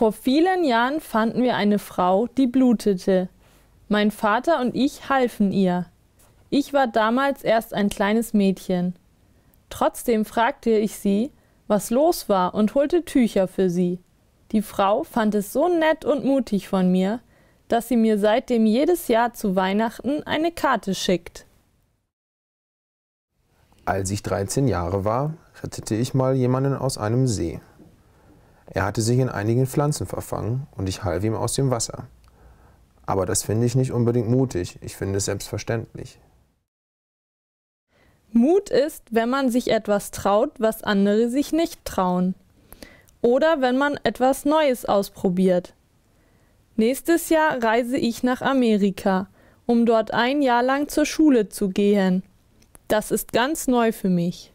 Vor vielen Jahren fanden wir eine Frau, die blutete. Mein Vater und ich halfen ihr. Ich war damals erst ein kleines Mädchen. Trotzdem fragte ich sie, was los war und holte Tücher für sie. Die Frau fand es so nett und mutig von mir, dass sie mir seitdem jedes Jahr zu Weihnachten eine Karte schickt. Als ich 13 Jahre war, rettete ich mal jemanden aus einem See. Er hatte sich in einigen Pflanzen verfangen und ich half ihm aus dem Wasser. Aber das finde ich nicht unbedingt mutig, ich finde es selbstverständlich. Mut ist, wenn man sich etwas traut, was andere sich nicht trauen. Oder wenn man etwas Neues ausprobiert. Nächstes Jahr reise ich nach Amerika, um dort ein Jahr lang zur Schule zu gehen. Das ist ganz neu für mich.